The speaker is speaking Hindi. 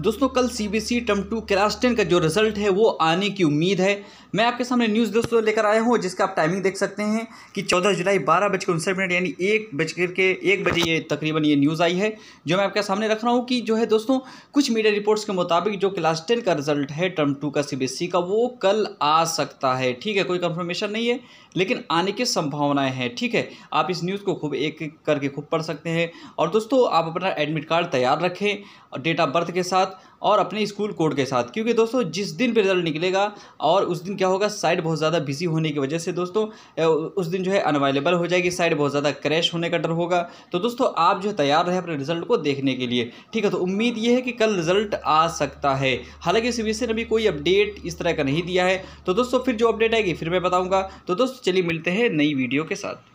दोस्तों कल C B C term two class ten का जो रिजल्ट है वो आने की उम्मीद है मैं आपके सामने न्यूज़ दोस्तों लेकर आया हूँ जिसका आप टाइमिंग देख सकते हैं कि 14 जुलाई बारह बजकर उनसठ मिनट यानी एक बज के एक बजे ये तकरीबन ये न्यूज़ आई है जो मैं आपके सामने रख रहा हूँ कि जो है दोस्तों कुछ मीडिया रिपोर्ट्स के मुताबिक जो क्लास टेन का रिजल्ट है टर्म टू का सी का वो कल आ सकता है ठीक है कोई कन्फर्मेशन नहीं है लेकिन आने की संभावनाएँ हैं ठीक है आप इस न्यूज़ को खूब एक करके खूब पढ़ सकते हैं और दोस्तों आप अपना एडमिट कार्ड तैयार रखें डेट ऑफ बर्थ के साथ साथ और अपने स्कूल कोड के साथ क्योंकि दोस्तों जिस दिन भी रिजल्ट निकलेगा और उस दिन क्या होगा साइट बहुत ज़्यादा बिजी होने की वजह से दोस्तों उस दिन जो है अनवाइलेबल हो जाएगी साइट बहुत ज़्यादा क्रैश होने का डर होगा तो दोस्तों आप जो तैयार रहे अपने रिजल्ट को देखने के लिए ठीक है तो उम्मीद ये है कि कल रिजल्ट आ सकता है हालांकि सी ने अभी कोई अपडेट इस तरह का नहीं दिया है तो दोस्तों फिर जो अपडेट आएगी फिर मैं बताऊँगा तो दोस्तों चलिए मिलते हैं नई वीडियो के साथ